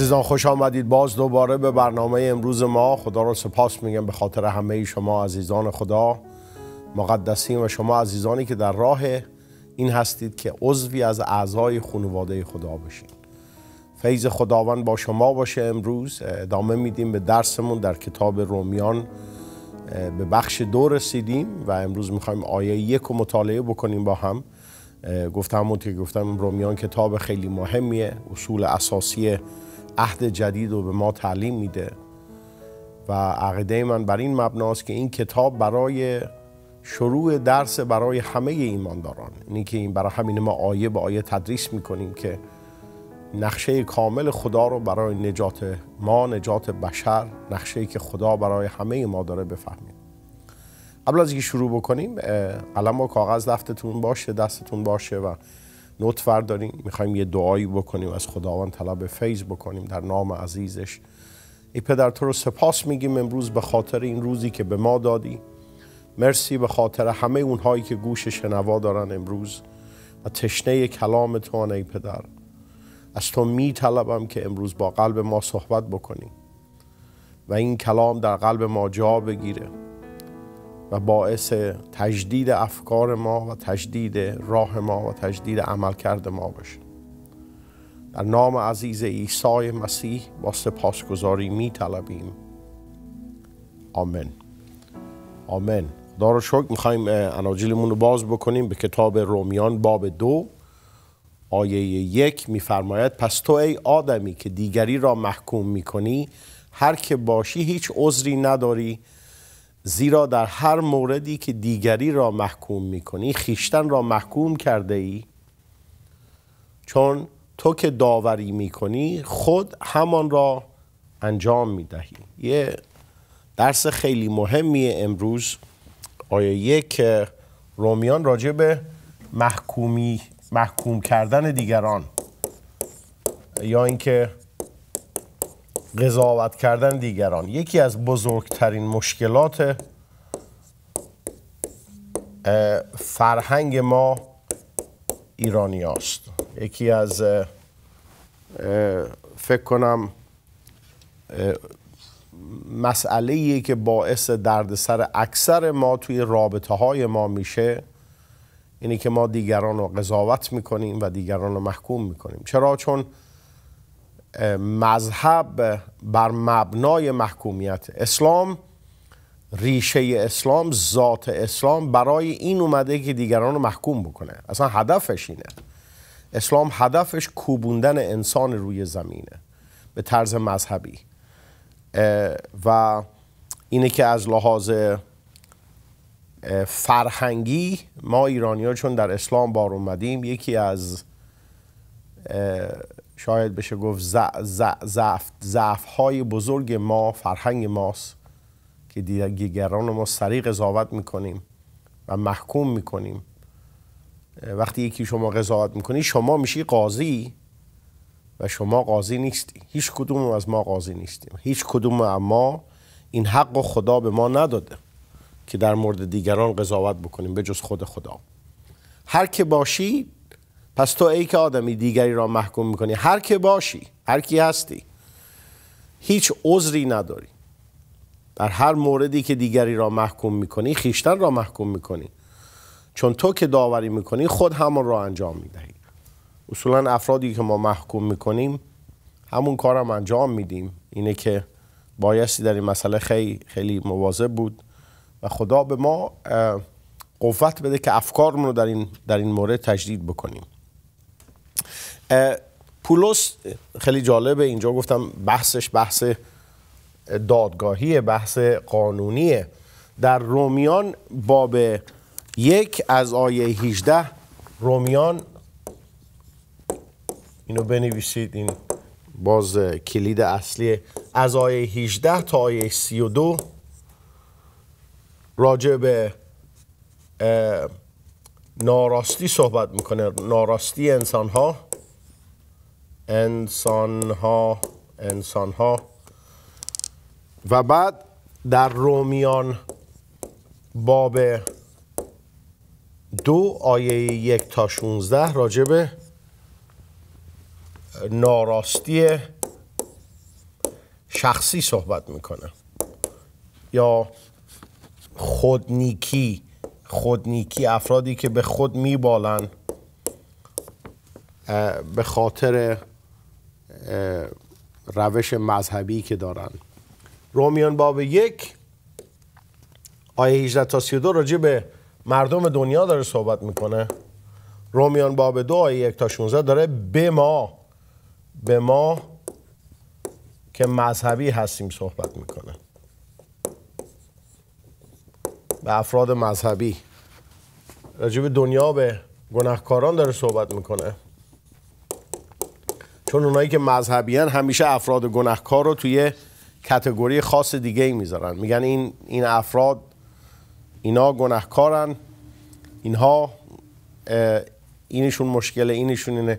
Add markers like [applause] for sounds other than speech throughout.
عزیزان خوش آمدید باز دوباره به برنامه امروز ما خدا را سپاس میگم به خاطر همه شما عزیزان خدا مقدسین و شما عزیزانی که در راه این هستید که عضوی از اعضای خانواده خدا بشین فیض خداوند با شما باشه امروز ادامه میدیم به درسمون در کتاب رومیان به بخش دو رسیدیم و امروز میخوایم آیه یک رو مطالعه بکنیم با هم گفتم که گفتم رومیان کتاب خیلی مهمیه اصول اساسی عهد جدید رو به ما تعلیم میده و عقیده من بر این مبناست که این کتاب برای شروع درس برای همه ایمانداران اینی که این برای همین ما آیه به آیه تدریس میکنیم که نقشه کامل خدا رو برای نجات ما نجات بشر نقشه که خدا برای همه ما داره بفهمیم قبل از اینکه شروع بکنیم قلم و کاغذ دفتتون باشه دستتون باشه و نوت داریم میخوایم یه دعایی بکنیم از خداوند طلب فیض بکنیم در نام عزیزش ای پدر تو رو سپاس میگیم امروز به خاطر این روزی که به ما دادی مرسی به خاطر همه اونهایی که گوش شنوا دارن امروز و تشنه کلام تو ای پدر از تو می طلبم که امروز با قلب ما صحبت بکنی و این کلام در قلب ما جا بگیره و باعث تجدید افکار ما و تجدید راه ما و تجدید عملکرد ما بشه در نام عزیز عیسی مسیح با سپاسگزاری می طلبیم آمین آمین دار شکر میخوایم اناجیلمون رو باز بکنیم به کتاب رومیان باب دو آیه یک میفرماید پس تو ای آدمی که دیگری را محکوم میکنی هر که باشی هیچ عذری نداری زیرا در هر موردی که دیگری را محکوم کنی خیشتن را محکوم کرده ای چون تو که داوری کنی خود همان را انجام میدهی یه درس خیلی مهمی امروز آیه یک رومیان راجع به محکومی محکوم کردن دیگران یا اینکه قضاوت کردن دیگران یکی از بزرگترین مشکلات فرهنگ ما ایرانی است. یکی از فکر کنم مسئله که باعث دردسر اکثر ما توی رابطه های ما میشه اینه که ما دیگران رو قضاوت میکنیم و دیگران رو محکوم میکنیم چرا چون مذهب بر مبنای محکومیت اسلام ریشه اسلام ذات اسلام برای این اومده که دیگران رو محکوم بکنه اصلا هدفش اینه اسلام هدفش کوبوندن انسان روی زمینه به طرز مذهبی و اینه که از لحاظ فرهنگی ما ایرانی ها چون در اسلام بار اومدیم یکی از شاید بشه گفت ضعف ضعف های بزرگ ما فرهنگ ماست که دیگران ما سریع قضاوت میکنیم و محکوم میکنیم وقتی یکی شما قضاوت میکنی شما میشی قاضی و شما قاضی نیستی هیچ کدوم از ما قاضی نیستیم هیچ کدوم از ما این حق و خدا به ما نداده که در مورد دیگران قضاوت بکنیم به جز خود خدا هر که باشی پس تو ای که آدمی دیگری را محکوم میکنی هر که باشی هر کی هستی هیچ عذری نداری در هر موردی که دیگری را محکوم میکنی خیشتن را محکوم میکنی چون تو که داوری میکنی خود همون را انجام میدهی اصولا افرادی که ما محکوم میکنیم همون کارم هم انجام میدیم اینه که بایستی در این مسئله خیلی, خیلی مواظب بود و خدا به ما قوت بده که افکارمون رو در این, در این مورد تجدید بکنیم پولس خیلی جالبه اینجا گفتم بحثش بحث دادگاهی بحث قانونیه در رومیان باب یک از آیه 18 رومیان اینو بنویسید این باز کلید اصلی از آیه 18 تا آیه 32 راجع به ناراستی صحبت میکنه ناراستی انسان ها انسان ها انسان ها و بعد در رومیان باب دو آیه یک تا 16 راجب ناراستی شخصی صحبت میکنه یا خودنیکی خودنیکی افرادی که به خود میبالن به خاطر روش مذهبی که دارن رومیان باب یک آیه 18 تا 32 راجع به مردم دنیا داره صحبت میکنه رومیان باب دو آیه 1 تا 16 داره به ما به ما که مذهبی هستیم صحبت میکنه به افراد مذهبی راجع به دنیا به گناهکاران داره صحبت میکنه چون اونایی که مذهبیان همیشه افراد گناهکار رو توی کتگوری خاص دیگه ای میذارن میگن این این افراد اینا گناهکارن اینها اینشون مشکله، اینشون اینه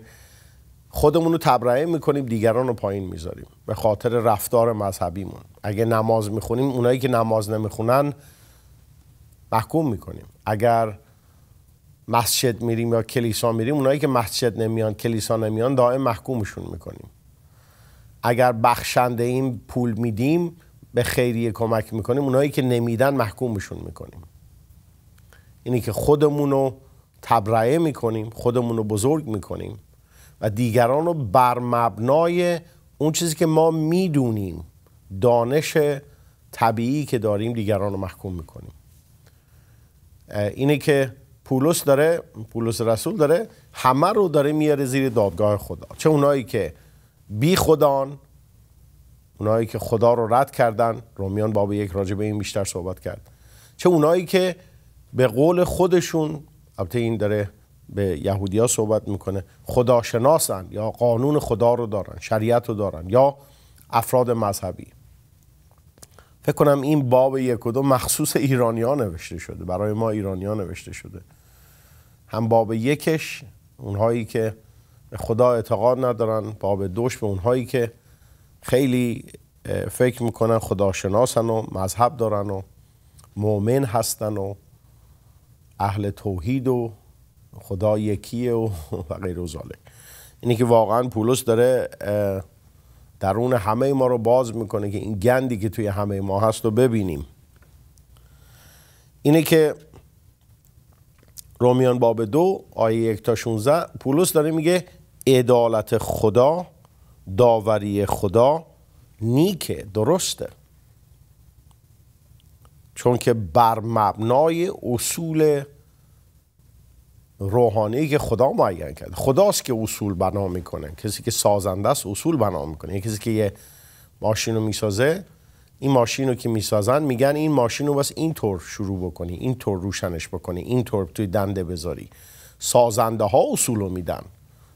خودمون رو تبرئه میکنیم دیگران رو پایین میذاریم به خاطر رفتار مذهبیمون اگه نماز میخونیم اونایی که نماز نمیخونن محکوم میکنیم اگر مسجد میریم یا کلیسا میریم اونایی که مسجد نمیان کلیسا نمیان دائم محکومشون میکنیم اگر بخشنده این پول میدیم به خیریه کمک میکنیم اونایی که نمیدن محکومشون میکنیم اینی که خودمون رو تبرئه میکنیم خودمون رو بزرگ میکنیم و دیگران رو بر مبنای اون چیزی که ما میدونیم دانش طبیعی که داریم دیگران رو محکوم میکنیم اینه که پولس داره پولس رسول داره همه رو داره میاره زیر دادگاه خدا چه اونایی که بی خدان اونایی که خدا رو رد کردن رومیان باب یک راجع به این بیشتر صحبت کرد چه اونایی که به قول خودشون البته این داره به یهودیا صحبت میکنه خداشناسن یا قانون خدا رو دارن شریعت رو دارن یا افراد مذهبی فکر کنم این باب یک و دو مخصوص ایرانیان نوشته شده برای ما ایرانیان نوشته شده هم باب یکش اونهایی که به خدا اعتقاد ندارن باب دوش به اونهایی که خیلی فکر میکنن خداشناسن و مذهب دارن و مؤمن هستن و اهل توحید و خدا یکیه و [laughs] غیر و زاله اینه که واقعا پولس داره درون همه ما رو باز میکنه که این گندی که توی همه ما هست رو ببینیم اینه که رومیان باب دو آیه یک تا 16 پولس داره میگه عدالت خدا داوری خدا نیکه درسته چون که بر مبنای اصول روحانی که خدا معین کرده خداست که اصول بنا میکنه کسی که سازنده است اصول بنا میکنه کسی که یه ماشین رو میسازه این ماشین رو که میسازن میگن این ماشین رو بس اینطور شروع بکنی اینطور روشنش بکنی اینطور توی دنده بذاری سازنده ها اصول رو میدن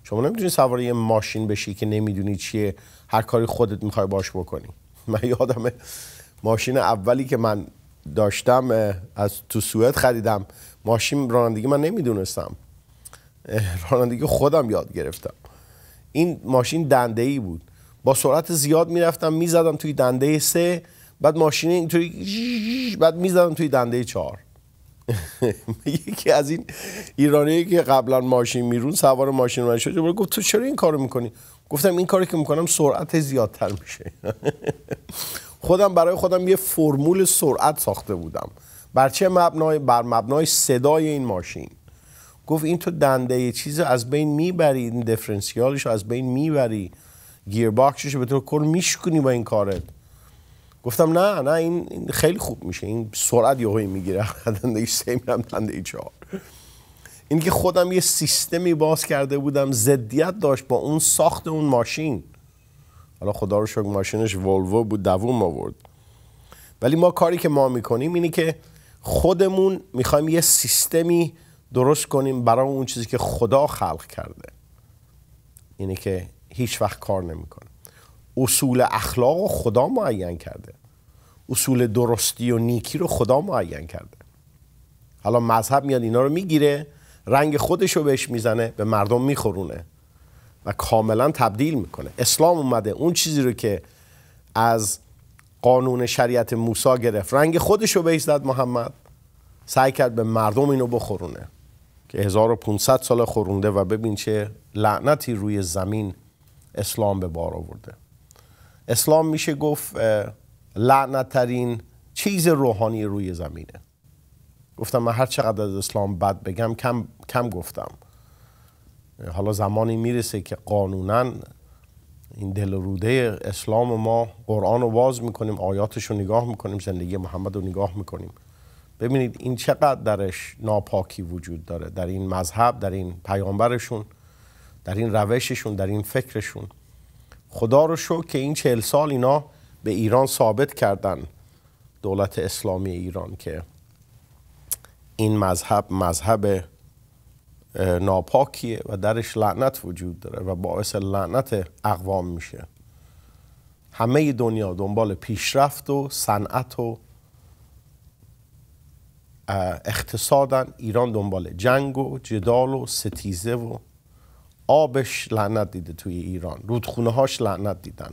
شما نمیتونی سوار یه ماشین بشی که نمیدونی چیه هر کاری خودت میخوای باش بکنی [laughs] من یادم ماشین اولی که من داشتم از تو سوئد خریدم ماشین رانندگی من نمیدونستم رانندگی خودم یاد گرفتم این ماشین دنده ای بود با سرعت زیاد میرفتم میزدم توی دنده سه بعد ماشین اینطوری بعد میزدم توی دنده چهار [laughs] یکی از این ایرانی که قبلا ماشین میرون سوار ماشین من شد گفت تو چرا این کارو میکنی گفتم این کاری که میکنم سرعت زیادتر میشه [laughs] خودم برای خودم یه فرمول سرعت ساخته بودم بر چه مبنای بر مبنای صدای این ماشین گفت این تو دنده چیز از بین میبری این دیفرنسیالش از بین میبری گیرباکسش به طور کل میشکنی با این کارت گفتم نه نه این خیلی خوب میشه این سرعت یهویی میگیره [laughs] دنده سه میرم دنده چهار این که خودم یه سیستمی باز کرده بودم زدیت داشت با اون ساخت اون ماشین حالا خدا رو شکر ماشینش ولوو بود دووم آورد ولی ما کاری که ما میکنیم اینه که خودمون میخوایم یه سیستمی درست کنیم برای اون چیزی که خدا خلق کرده اینه که هیچ وقت کار نمیکنه اصول اخلاق رو خدا معین کرده اصول درستی و نیکی رو خدا معین کرده حالا مذهب میاد اینا رو میگیره رنگ خودش رو بهش میزنه به مردم میخورونه و کاملا تبدیل میکنه اسلام اومده اون چیزی رو که از قانون شریعت موسی گرفت رنگ خودش رو بهش زد محمد سعی کرد به مردم اینو بخورونه که 1500 سال خورونده و ببین چه لعنتی روی زمین اسلام به بار آورده اسلام میشه گفت ترین چیز روحانی روی زمینه گفتم من هر چقدر از اسلام بد بگم کم, کم گفتم حالا زمانی میرسه که قانونا این دل روده اسلام ما قرآن رو باز میکنیم آیاتش رو نگاه میکنیم زندگی محمد رو نگاه میکنیم ببینید این چقدر درش ناپاکی وجود داره در این مذهب در این پیامبرشون در این روششون در این فکرشون خدا رو شو که این چهل سال اینا به ایران ثابت کردن دولت اسلامی ایران که این مذهب مذهب ناپاکیه و درش لعنت وجود داره و باعث لعنت اقوام میشه همه دنیا دنبال پیشرفت و صنعت و اقتصادن ایران دنبال جنگ و جدال و ستیزه و آبش لعنت دیده توی ایران رودخونه هاش لعنت دیدن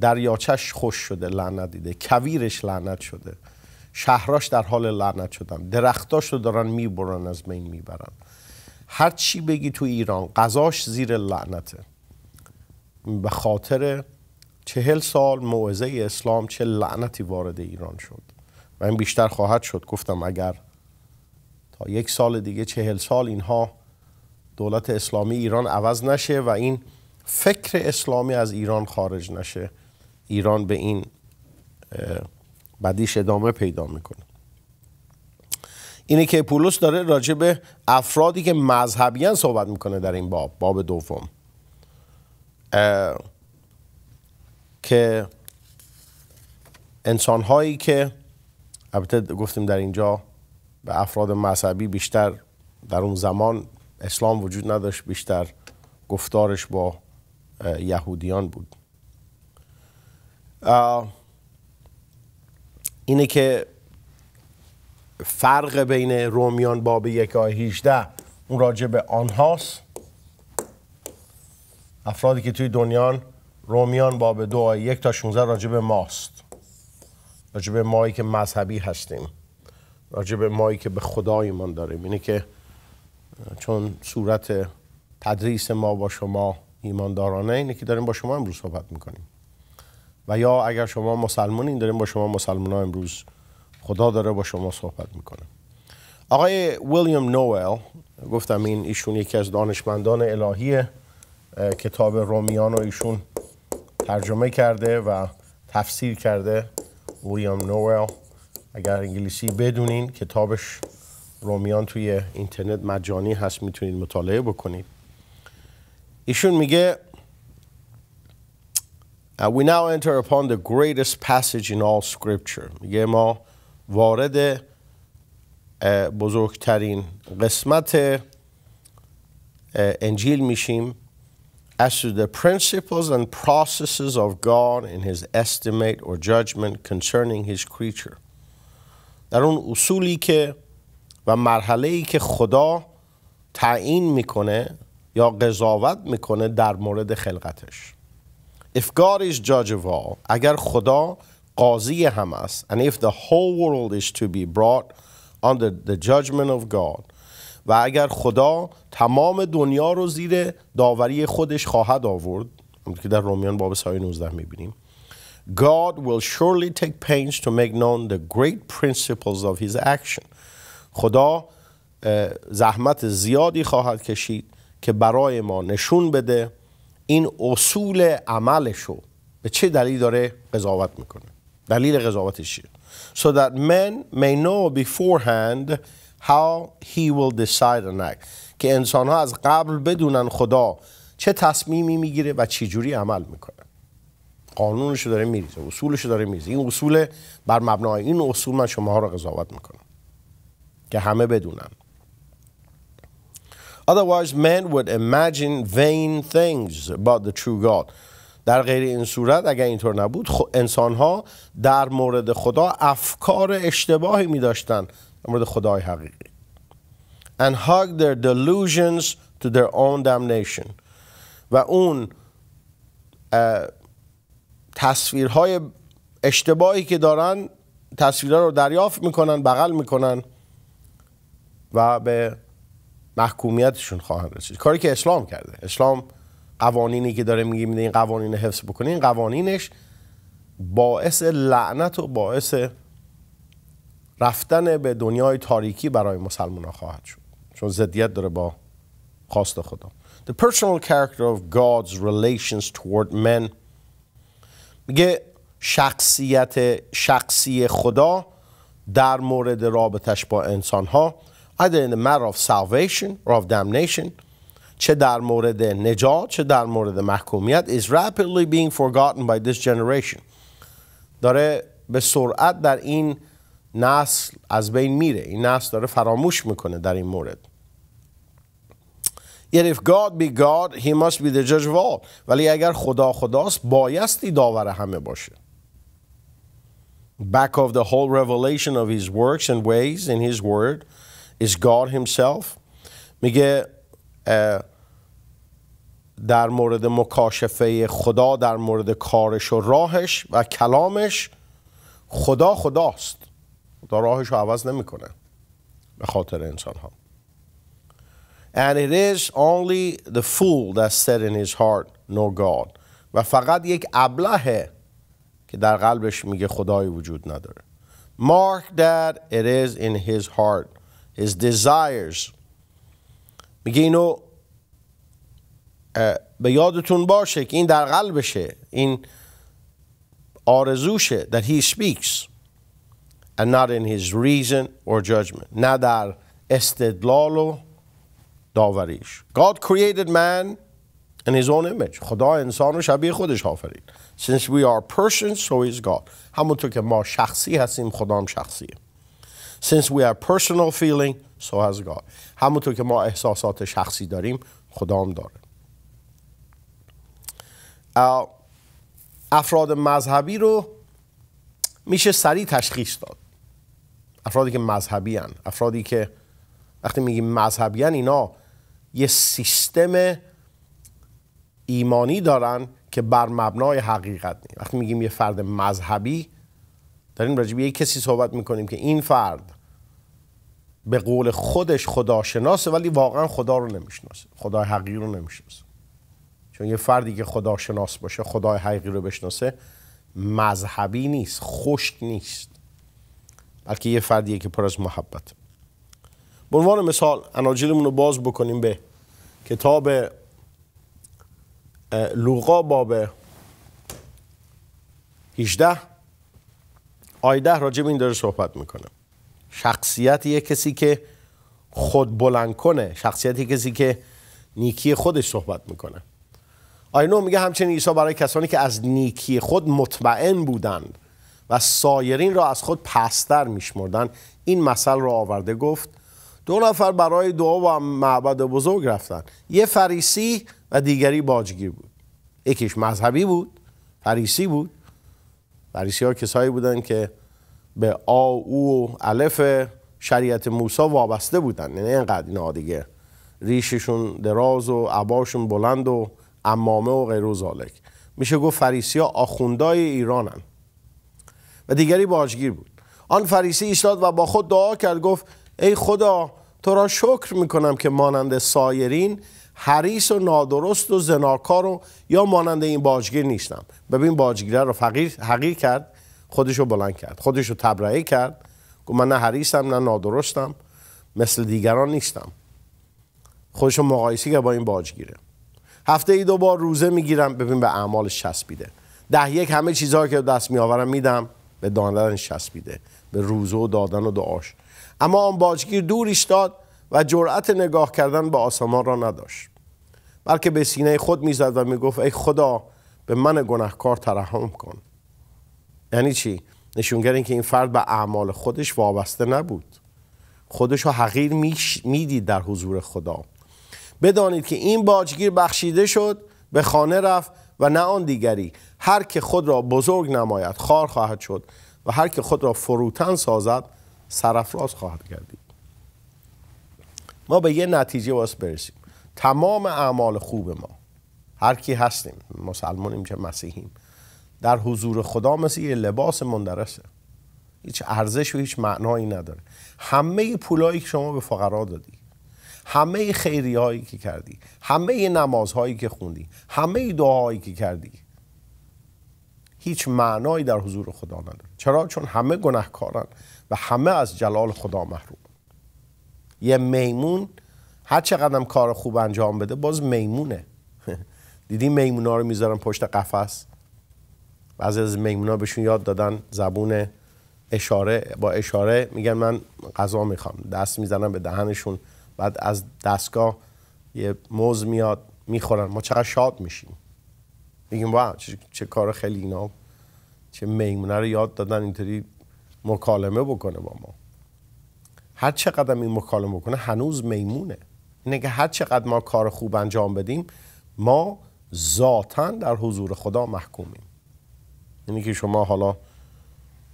دریاچش خوش شده لعنت دیده کویرش لعنت شده شهراش در حال لعنت شدن درختاش رو دارن میبرن از بین میبرن هر چی بگی تو ایران قضاش زیر لعنته به خاطر چهل سال موعظه اسلام چه لعنتی وارد ایران شد و این بیشتر خواهد شد گفتم اگر تا یک سال دیگه چهل سال اینها دولت اسلامی ایران عوض نشه و این فکر اسلامی از ایران خارج نشه ایران به این بدیش ادامه پیدا میکنه اینه که پولس داره راجع به افرادی که مذهبیان صحبت میکنه در این باب باب دوم که انسان هایی که البته گفتیم در اینجا به افراد مذهبی بیشتر در اون زمان اسلام وجود نداشت بیشتر گفتارش با یهودیان بود اینه که فرق بین رومیان باب یک آیه 18 اون راجع به آنهاست افرادی که توی دنیان رومیان باب دو آیه یک تا 16 راجع به ماست راجع به مایی که مذهبی هستیم راجع به مایی که به خدایمان داریم اینه که چون صورت تدریس ما با شما ایماندارانه اینه که داریم با شما امروز صحبت میکنیم و یا اگر شما مسلمانین داریم با شما مسلمان ها امروز خدا داره با شما صحبت میکنه آقای ویلیام نوئل گفتم این ایشون یکی از دانشمندان الهی کتاب رومیان رو ایشون ترجمه کرده و تفسیر کرده ویلیام نوئل اگر انگلیسی بدونین کتابش رومیان توی اینترنت مجانی هست میتونید مطالعه بکنید ایشون میگه We now enter upon the greatest passage in all scripture میگه ما وارد بزرگترین قسمت انجیل میشیم as to the principles and processes of God in his estimate or judgment concerning his creature در اون اصولی که و مرحله ای که خدا تعیین میکنه یا قضاوت میکنه در مورد خلقتش If God is judge of all, اگر خدا قاضی هم است and if the whole world is to be brought under the judgment of God و اگر خدا تمام دنیا رو زیر داوری خودش خواهد آورد که در رومیان باب سای 19 میبینیم God will surely take pains to make known the great principles of his action خدا زحمت زیادی خواهد کشید که برای ما نشون بده این اصول عملشو به چه دلیل داره قضاوت میکنه دلیل قضاوتش چیه so that men may know beforehand how he will decide an act که انسان ها از قبل بدونن خدا چه تصمیمی میگیره و چه جوری عمل میکنه قانونشو داره میریزه اصولشو داره میریزه این اصول بر مبنای این اصول من شما ها رو قضاوت میکنم که همه بدونن Otherwise men would imagine vain things about the true God در غیر این صورت اگر اینطور نبود انسان ها در مورد خدا افکار اشتباهی می داشتن در مورد خدای حقیقی and hug their delusions to their own damnation و اون تصویرهای اشتباهی که دارن تصویرها رو دریافت میکنن بغل میکنن و به محکومیتشون خواهند رسید کاری که اسلام کرده اسلام قوانینی که داره میگه میده این قوانین حفظ بکنه این قوانینش باعث لعنت و باعث رفتن به دنیای تاریکی برای مسلمان خواهد شد چون زدیت داره با خواست خدا The personal character of God's relations toward men میگه شخصیت شخصی خدا در مورد رابطش با انسان ها either in the matter of salvation or of damnation چه در مورد نجات چه در مورد محکومیت is rapidly being forgotten by this generation داره به سرعت در این نسل از بین میره این نسل داره فراموش میکنه در این مورد Yet if God be God, he must be the judge of all. ولی اگر خدا خداست بایستی داور همه باشه. Back of the whole revelation of his works and ways in his word, is God himself میگه در مورد مکاشفه خدا در مورد کارش و راهش و کلامش خدا خداست خدا راهش رو عوض نمیکنه به خاطر انسان ها And it is only the fool that said in his heart no God و فقط یک ابلهه که در قلبش میگه خدایی وجود نداره Mark that it is in his heart his desires میگه اینو به یادتون باشه که این در قلبشه این آرزوشه that he speaks and not in his reason or judgment نه در استدلال و داوریش God created man in his own image خدا انسان رو شبیه خودش آفرید since we are persons so is God همونطور که ما شخصی هستیم خدا هم شخصیه Since we are personal feeling, so has God. همونطور که ما احساسات شخصی داریم خدا هم داره افراد مذهبی رو میشه سریع تشخیص داد افرادی که مذهبی هن. افرادی که وقتی میگیم مذهبی هن اینا یه سیستم ایمانی دارن که بر مبنای حقیقت نیست. وقتی میگیم یه فرد مذهبی داریم راجع به یک کسی صحبت میکنیم که این فرد به قول خودش خداشناسه ولی واقعا خدا رو نمیشناسه خدای حقیقی رو نمیشناسه چون یه فردی که خداشناس باشه خدای حقیقی رو بشناسه مذهبی نیست خشک نیست بلکه یه فردیه که پر از محبت به عنوان مثال اناجیلمون رو باز بکنیم به کتاب لوقا باب 18 آیده راجب این داره صحبت میکنه شخصیت یه کسی که خود بلند کنه شخصیت یه کسی که نیکی خودش صحبت میکنه آینو میگه همچنین عیسی برای کسانی که از نیکی خود مطمئن بودند و سایرین را از خود پستر میشمردند این مثل را آورده گفت دو نفر برای دعا و معبد بزرگ رفتن یه فریسی و دیگری باجگیر بود یکیش مذهبی بود فریسی بود فریسی ها کسایی بودن که به آ او و الف شریعت موسی وابسته بودن یعنی اینقدر اینا دیگه ریششون دراز و عباشون بلند و امامه و غیر و زالک میشه گفت فریسی ها آخوندای ایرانن و دیگری باجگیر بود آن فریسی ایستاد و با خود دعا کرد گفت ای خدا تو را شکر میکنم که مانند سایرین حریص و نادرست و زناکار و یا مانند این باجگیر نیستم ببین باجگیره رو فقیر حقیر کرد خودش رو بلند کرد خودش رو تبرئه کرد گفت من نه حریصم نه نادرستم مثل دیگران نیستم خودش رو مقایسه کرد با این باجگیره هفته ای دو بار روزه میگیرم ببین به اعمالش چسبیده ده یک همه چیزها که دست میآورم میدم به داندنش چسبیده به روزه و دادن و دعاش اما آن باجگیر دور ایستاد و جرأت نگاه کردن به آسمان را نداشت بلکه به سینه خود میزد و میگفت ای خدا به من گناهکار ترحم کن یعنی چی نشونگر این که این فرد به اعمال خودش وابسته نبود خودش رو حقیر میدید در حضور خدا بدانید که این باجگیر بخشیده شد به خانه رفت و نه آن دیگری هر که خود را بزرگ نماید خار خواهد شد و هر که خود را فروتن سازد سرافراز خواهد گردید ما به یه نتیجه واسه برسیم تمام اعمال خوب ما هر کی هستیم مسلمانیم چه مسیحیم در حضور خدا مثل یه لباس مندرسه هیچ ارزش و هیچ معنایی نداره همه پولایی که شما به فقرا دادی همه خیری هایی که کردی همه نمازهایی که خوندی همه دعاهایی که کردی هیچ معنایی در حضور خدا نداره چرا چون همه گناهکارن و همه از جلال خدا محروم یه میمون هر چقدرم کار خوب انجام بده باز میمونه [laughs] دیدی میمونا رو میذارن پشت قفس بعضی از میمونا بهشون یاد دادن زبون اشاره با اشاره میگن من غذا میخوام دست میزنم به دهنشون بعد از دستگاه یه موز میاد میخورن ما چقدر شاد میشیم میگیم واه چه, کار خیلی اینا چه میمونه رو یاد دادن اینطوری مکالمه بکنه با ما هر چقدر این مکالمه بکنه هنوز میمونه اینه که هر چقدر ما کار خوب انجام بدیم ما ذاتا در حضور خدا محکومیم اینه یعنی که شما حالا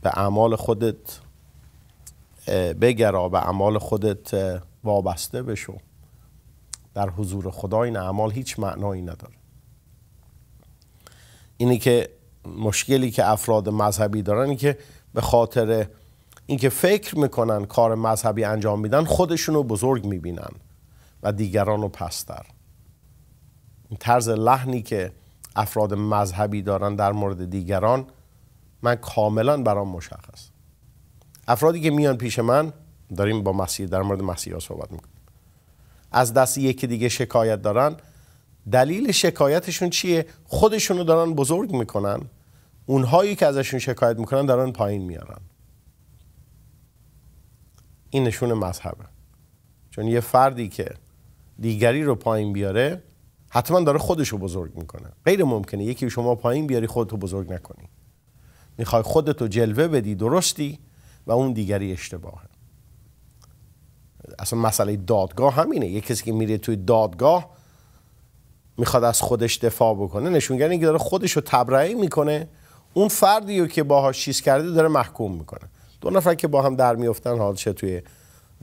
به اعمال خودت بگرا به اعمال خودت وابسته بشو در حضور خدا این اعمال هیچ معنایی نداره اینه که مشکلی که افراد مذهبی دارن که به خاطر اینکه فکر میکنن کار مذهبی انجام میدن خودشونو بزرگ میبینن و دیگران رو پستر این طرز لحنی که افراد مذهبی دارن در مورد دیگران من کاملا برام مشخص افرادی که میان پیش من داریم با مسیح در مورد مسیح صحبت میکنیم از دست یکی دیگه شکایت دارن دلیل شکایتشون چیه خودشونو دارن بزرگ میکنن اونهایی که ازشون شکایت میکنن دارن پایین میارن این نشون مذهبه چون یه فردی که دیگری رو پایین بیاره حتما داره خودش رو بزرگ میکنه غیر ممکنه یکی شما پایین بیاری خودت رو بزرگ نکنی میخوای خودتو رو جلوه بدی درستی و اون دیگری اشتباهه اصلا مسئله دادگاه همینه یکی کسی که میره توی دادگاه میخواد از خودش دفاع بکنه نشونگر اینکه داره خودش رو تبرئه میکنه اون فردی رو که باهاش چیز کرده داره محکوم میکنه دو نفر که با هم در میفتن حال چه توی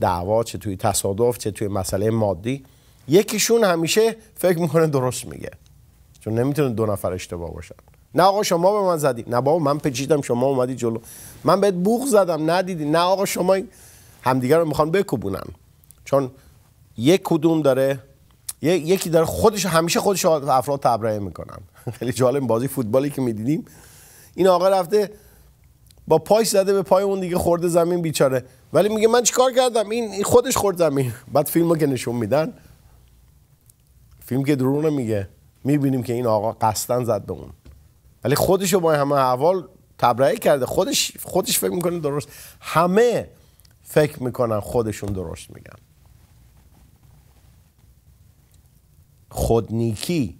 دعوا چه توی تصادف چه توی مسئله مادی یکیشون همیشه فکر میکنه درست میگه چون نمیتونه دو نفر اشتباه باشن نه آقا شما به من زدی نه بابا من پچیدم شما اومدی جلو من بهت بوغ زدم ندیدی نه آقا شما همدیگر رو میخوان بکوبونن چون یک کدوم داره یکی داره خودش همیشه خودش افراد تبرئه میکنن [laughs] خیلی جالب بازی فوتبالی که میدیدیم این آقا رفته با پای زده به پای اون دیگه خورده زمین بیچاره ولی میگه من چیکار کردم این خودش خورد زمین بعد فیلمو که نشون میدن فیلم که درو نمیگه میبینیم که این آقا قصدا زد به اون ولی خودشو با همه احوال تبرئه کرده خودش خودش فکر میکنه درست همه فکر میکنن خودشون درست میگن خود نیکی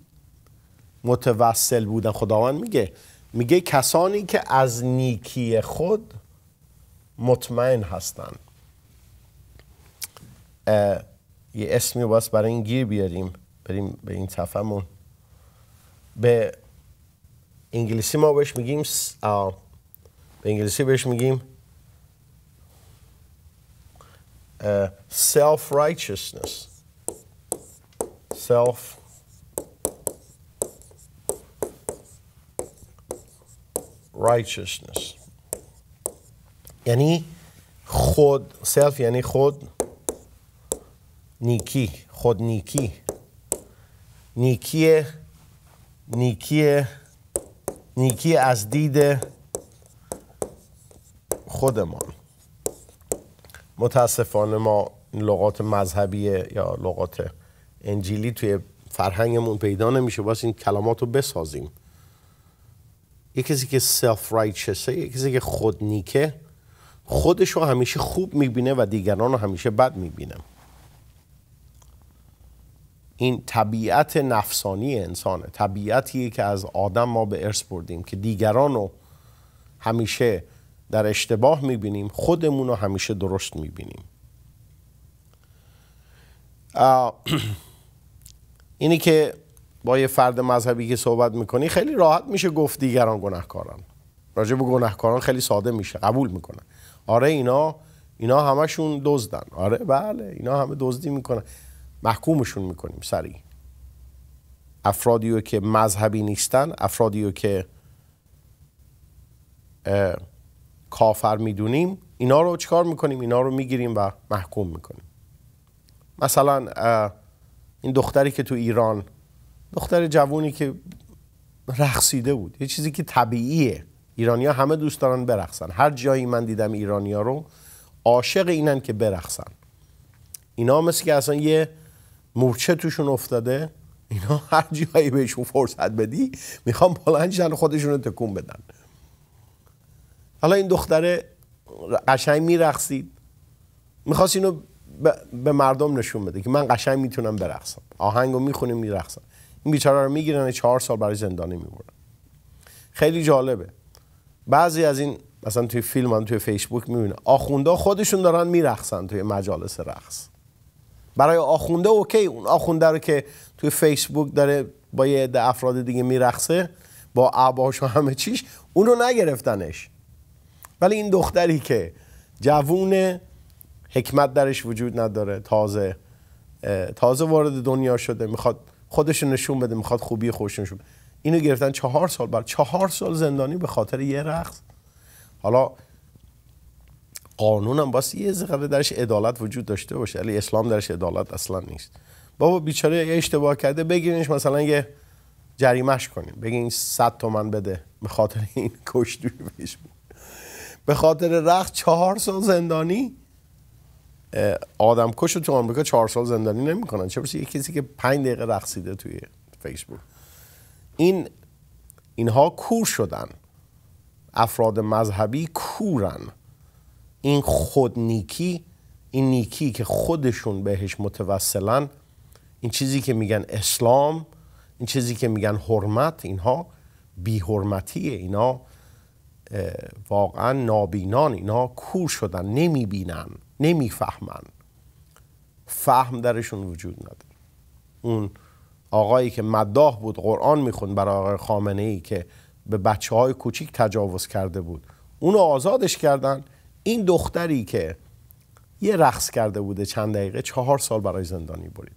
متوسل بودن خداوند میگه میگه کسانی که از نیکی خود مطمئن هستند یه اسمی واسه برای این گیر بیاریم بریم به این صفحمون به انگلیسی ما بهش میگیم به انگلیسی بهش میگیم سلف righteousness سلف righteousness یعنی خود سلف یعنی خود نیکی خود نیکی نیکی نیکی نیکی از دید خودمان متاسفانه ما لغات مذهبی یا لغات انجیلی توی فرهنگمون پیدا نمیشه باید این کلمات رو بسازیم یه کسی که سلف رایتشسه یه کسی که نیکه خودش رو همیشه خوب میبینه و دیگران رو همیشه بد میبینه این طبیعت نفسانی انسانه طبیعتیه که از آدم ما به ارث بردیم که دیگران رو همیشه در اشتباه میبینیم خودمون رو همیشه درست میبینیم اینی که با یه فرد مذهبی که صحبت میکنی خیلی راحت میشه گفت دیگران گناهکارن راجع به گناهکاران خیلی ساده میشه قبول میکنن آره اینا اینا همشون دزدن آره بله اینا همه دزدی میکنن محکومشون میکنیم سریع افرادی که مذهبی نیستن افرادی که کافر میدونیم اینا رو چکار میکنیم اینا رو میگیریم و محکوم میکنیم مثلا این دختری که تو ایران دختر جوونی که رقصیده بود یه چیزی که طبیعیه ایرانیا همه دوست دارن برقصن هر جایی من دیدم ایرانیا رو عاشق اینن که برقصن اینا مثل که اصلا یه مورچه توشون افتاده اینا هر جایی بهشون فرصت بدی میخوام بلند خودشون رو تکون بدن حالا این دختره قشنگ میرخصید میخواست اینو به مردم نشون بده که من قشنگ میتونم برقصم آهنگو میخونیم میرقصم این بیچاره رو میگیرن چهار سال برای زندانی میمونن خیلی جالبه بعضی از این مثلا توی فیلم هم توی فیسبوک میبینه آخونده خودشون دارن میرقصن توی مجالس رقص برای آخونده اوکی اون آخونده رو که توی فیسبوک داره با یه عده افراد دیگه میرخصه با عباش و همه چیش اون رو نگرفتنش ولی این دختری که جوون حکمت درش وجود نداره تازه تازه وارد دنیا شده میخواد خودش نشون بده میخواد خوبی خوش نشون اینو گرفتن چهار سال بر چهار سال زندانی به خاطر یه رقص حالا قانونم باست یه قدر درش عدالت وجود داشته باشه ولی اسلام درش عدالت اصلا نیست بابا بیچاره یه اشتباه کرده بگیرنش مثلا یه جریمش کنیم بگین 100 تومن بده به خاطر این کشتوی بهش به خاطر رخت چهار سال زندانی آدم کش تو آمریکا چهار سال زندانی نمیکنن چه یه کسی که پنج دقیقه رقصیده توی فیسبوک این اینها کور شدن افراد مذهبی کورن این خود نیکی این نیکی که خودشون بهش متوسلن این چیزی که میگن اسلام این چیزی که میگن حرمت اینها بی حرمتیه اینا واقعا نابینان اینا کور شدن نمیبینن نمیفهمن فهم درشون وجود نداره اون آقایی که مداح بود قرآن میخوند برای آقای خامنه ای که به بچه های کوچیک تجاوز کرده بود اونو آزادش کردن این دختری که یه رقص کرده بوده چند دقیقه چهار سال برای زندانی برید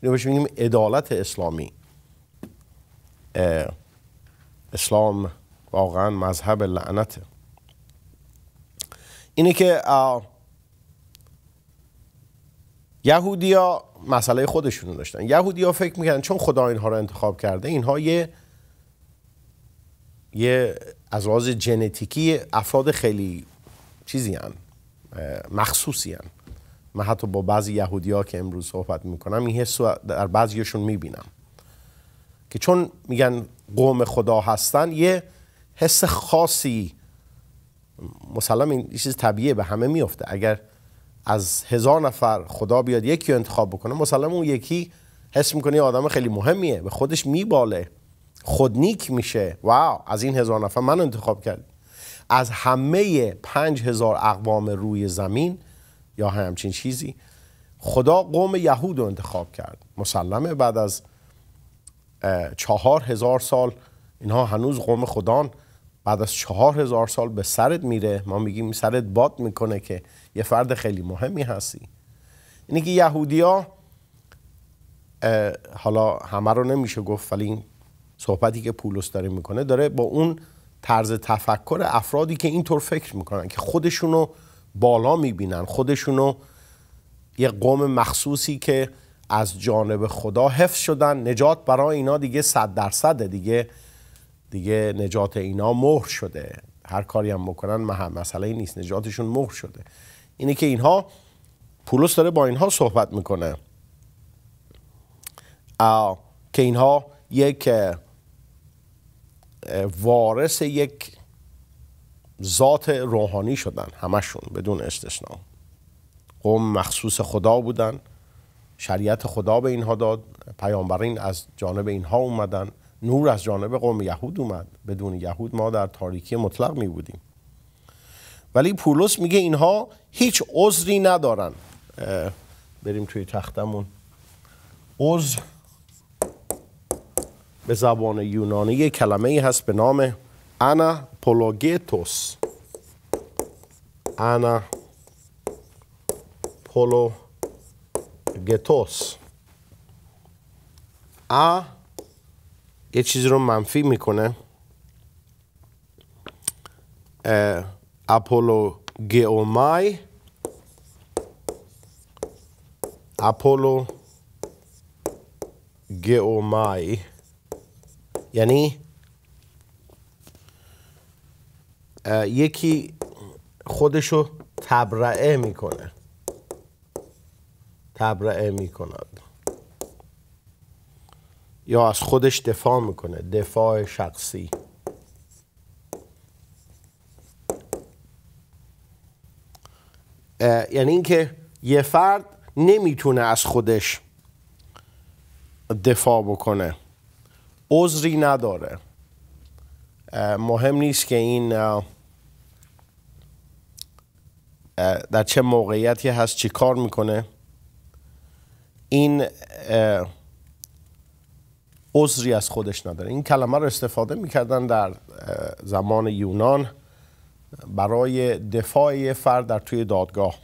اینو بهش میگیم عدالت اسلامی اسلام واقعا مذهب لعنته اینه که یهودیا مسئله خودشونو داشتن یهودیا فکر میکنن چون خدا اینها رو انتخاب کرده اینها یه یه از لحاظ ژنتیکی افراد خیلی چیزی هن. مخصوصی من حتی با بعضی یهودی ها که امروز صحبت میکنم این حس در بعضیشون میبینم که چون میگن قوم خدا هستن یه حس خاصی مسلم این چیز طبیعه به همه میفته اگر از هزار نفر خدا بیاد یکی رو انتخاب بکنه مسلم اون یکی حس میکنه یه آدم خیلی مهمیه به خودش میباله خودنیک میشه واو از این هزار نفر من انتخاب کردم. از همه پنج هزار اقوام روی زمین یا همچین چیزی خدا قوم یهود رو انتخاب کرد مسلمه بعد از چهار هزار سال اینها هنوز قوم خدان بعد از چهار هزار سال به سرت میره ما میگیم سرت باد میکنه که یه فرد خیلی مهمی هستی اینه که یهودی ها حالا همه رو نمیشه گفت ولی صحبتی که پولس داره میکنه داره با اون طرز تفکر افرادی که اینطور فکر میکنن که خودشونو بالا میبینن خودشونو یه قوم مخصوصی که از جانب خدا حفظ شدن نجات برای اینا دیگه صد درصده دیگه دیگه نجات اینا مهر شده هر کاری هم بکنن مسئله نیست نجاتشون مهر شده اینه که اینها پولس داره با اینها صحبت میکنه که اینها یک وارث یک ذات روحانی شدن همشون بدون استثنا قوم مخصوص خدا بودن شریعت خدا به اینها داد پیامبرین از جانب اینها اومدن نور از جانب قوم یهود اومد بدون یهود ما در تاریکی مطلق می بودیم ولی پولس میگه اینها هیچ عذری ندارن بریم توی تختمون عذر به زبان یونانی کلمه ای هست به نام انا پولوگیتوس انا پولوگیتوس ا یه چیزی رو منفی میکنه اپولو گئومای اپولو گئومای یعنی یکی خودشو تبرعه میکنه تبرعه میکند یا از خودش دفاع میکنه دفاع شخصی یعنی اینکه یه فرد نمیتونه از خودش دفاع بکنه عذری نداره مهم نیست که این در چه موقعیتی هست چی کار میکنه این عذری از خودش نداره این کلمه رو استفاده میکردن در زمان یونان برای دفاع فرد در توی دادگاه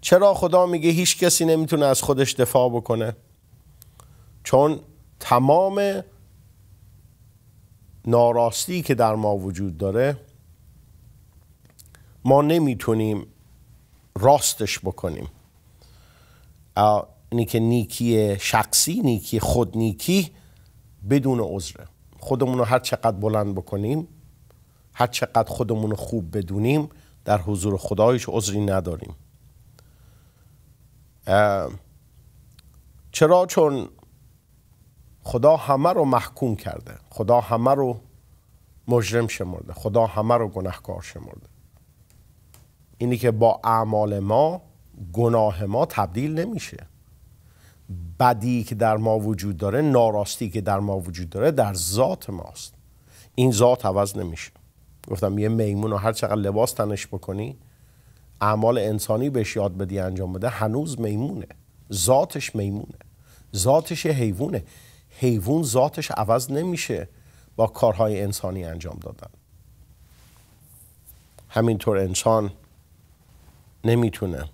چرا خدا میگه هیچ کسی نمیتونه از خودش دفاع بکنه چون تمام ناراستی که در ما وجود داره ما نمیتونیم راستش بکنیم اینی که نیکی شخصی نیکی خود نیکی بدون عذره خودمون رو هر چقدر بلند بکنیم هر چقدر خودمون رو خوب بدونیم در حضور خدایش عذری نداریم چرا چون خدا همه رو محکوم کرده خدا همه رو مجرم شمرده خدا همه رو گناهکار شمرده اینی که با اعمال ما گناه ما تبدیل نمیشه بدی که در ما وجود داره ناراستی که در ما وجود داره در ذات ماست این ذات عوض نمیشه گفتم یه میمون رو هر چقدر لباس تنش بکنی اعمال انسانی بهش یاد بدی انجام بده هنوز میمونه ذاتش میمونه ذاتش حیوانه حیوان ذاتش عوض نمیشه با کارهای انسانی انجام دادن همینطور انسان نمیتونه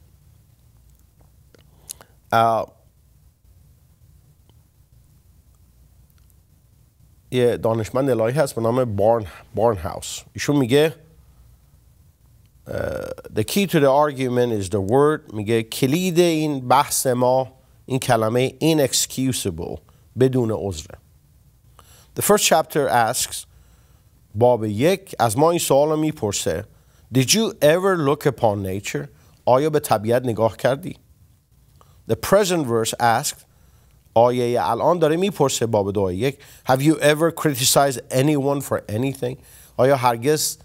یه دانشمند الهی هست به نام بارن, بارن هاوس ایشون میگه the key to the argument is the word میگه کلید این بحث ما این کلمه inexcusable بدون عذره The first chapter asks باب یک از ما این سوال میپرسه Did you ever look upon nature? آیا به طبیعت نگاه کردی؟ The present verse asked آیه الان داره میپرسه باب یک Have you ever criticized anyone for anything? آیا هرگز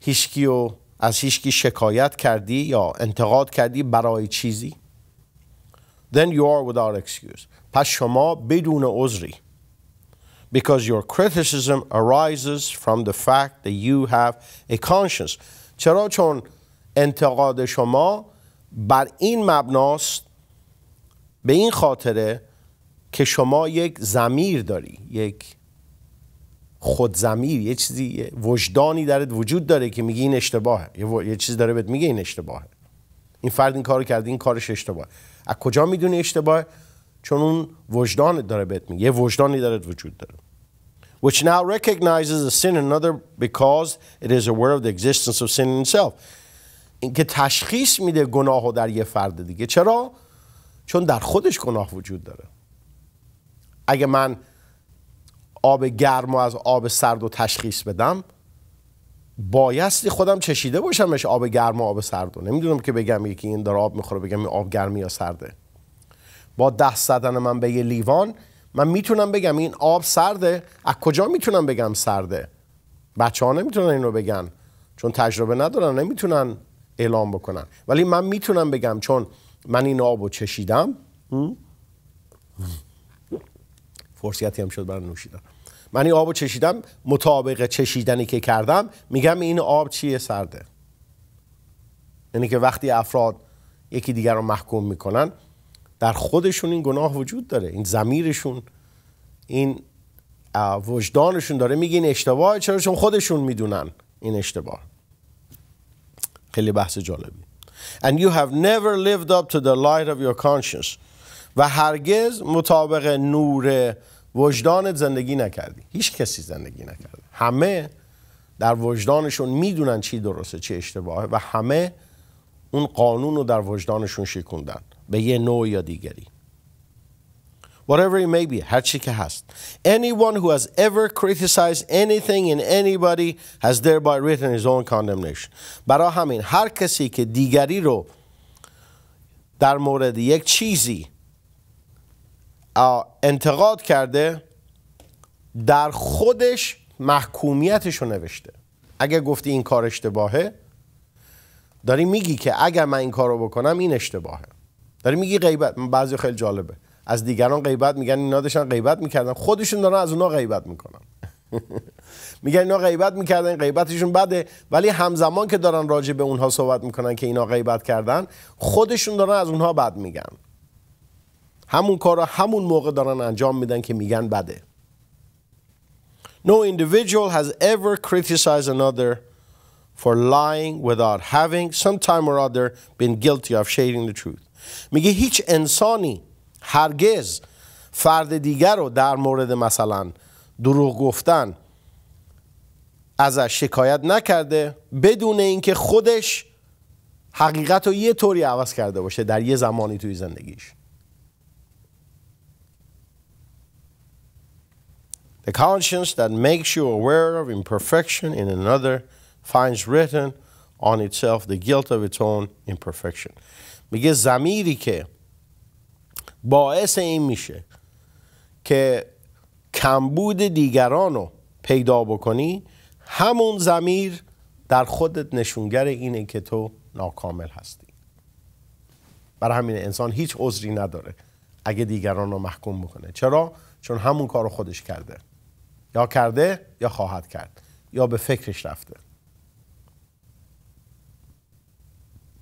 هیچکی رو از هیچکی شکایت کردی یا انتقاد کردی برای چیزی؟ Then you are without excuse. پس شما بدون عذری because your criticism arises from the fact that you have a conscience چرا چون انتقاد شما بر این مبناست به این خاطره که شما یک زمیر داری یک خود یه چیزی وجدانی درت وجود داره که میگی این اشتباهه یه, یه چیزی داره بهت میگه این اشتباهه این فرد این کارو کرده این کارش اشتباهه از کجا میدونی اشتباهه چون اون وجدان داره بهت میگه یه وجدانی داره وجود داره which now recognizes a sin in another because it is aware of the existence of sin in itself این که تشخیص میده گناهو در یه فرد دیگه چرا؟ چون در خودش گناه وجود داره اگه من آب گرم و از آب سرد و تشخیص بدم بایستی خودم چشیده باشمش آب گرم و آب سرد نمیدونم که بگم یکی این داره آب میخوره بگم این آب گرمی یا سرده با دست زدن من به یه لیوان من میتونم بگم این آب سرده از کجا میتونم بگم سرده بچه ها نمیتونن این رو بگن چون تجربه ندارن نمیتونن اعلام بکنن ولی من میتونم بگم چون من این آب رو چشیدم فرصیتی هم شد برای نوشیدن من این آب رو چشیدم مطابق چشیدنی که کردم میگم این آب چیه سرده یعنی که وقتی افراد یکی دیگر رو محکوم میکنن در خودشون این گناه وجود داره این زمیرشون این وجدانشون داره میگه این اشتباه چرا چون خودشون میدونن این اشتباه خیلی بحث جالبی and you have never lived up to the light of your conscience و هرگز مطابق نور وجدانت زندگی نکردی هیچ کسی زندگی نکرده همه در وجدانشون میدونن چی درسته چی اشتباهه و همه اون قانون رو در وجدانشون شکوندن به یه نوع یا دیگری whatever it may be هر چی که هست anyone who has ever criticized anything in anybody has thereby written his own condemnation برای همین هر کسی که دیگری رو در مورد یک چیزی انتقاد کرده در خودش محکومیتش رو نوشته اگر گفتی این کار اشتباهه داری میگی که اگر من این کار رو بکنم این اشتباهه داری میگی غیبت من بعضی خیلی جالبه از دیگران غیبت میگن اینا داشتن غیبت میکردن خودشون دارن از اونا غیبت میکنن [laughs] میگن اینا غیبت میکردن غیبتشون بده ولی همزمان که دارن راجع به اونها صحبت میکنن که اینا غیبت کردن خودشون دارن از اونها بد میگن همون کار رو همون موقع دارن انجام میدن که میگن بده No individual has ever criticized another for lying without having some time or other been guilty of shading the truth. میگه هیچ انسانی هرگز فرد دیگر رو در مورد مثلا دروغ گفتن ازش شکایت نکرده بدون اینکه خودش حقیقت رو یه طوری عوض کرده باشه در یه زمانی توی زندگیش The conscience that makes you aware of imperfection in another finds written on itself the guilt of its own imperfection. میگه زمیری که باعث این میشه که کمبود دیگران رو پیدا بکنی همون زمیر در خودت نشونگر اینه که تو ناکامل هستی برای همین انسان هیچ عذری نداره اگه دیگران رو محکوم بکنه چرا؟ چون همون کار خودش کرده یا کرده یا خواهد کرد یا به فکرش رفته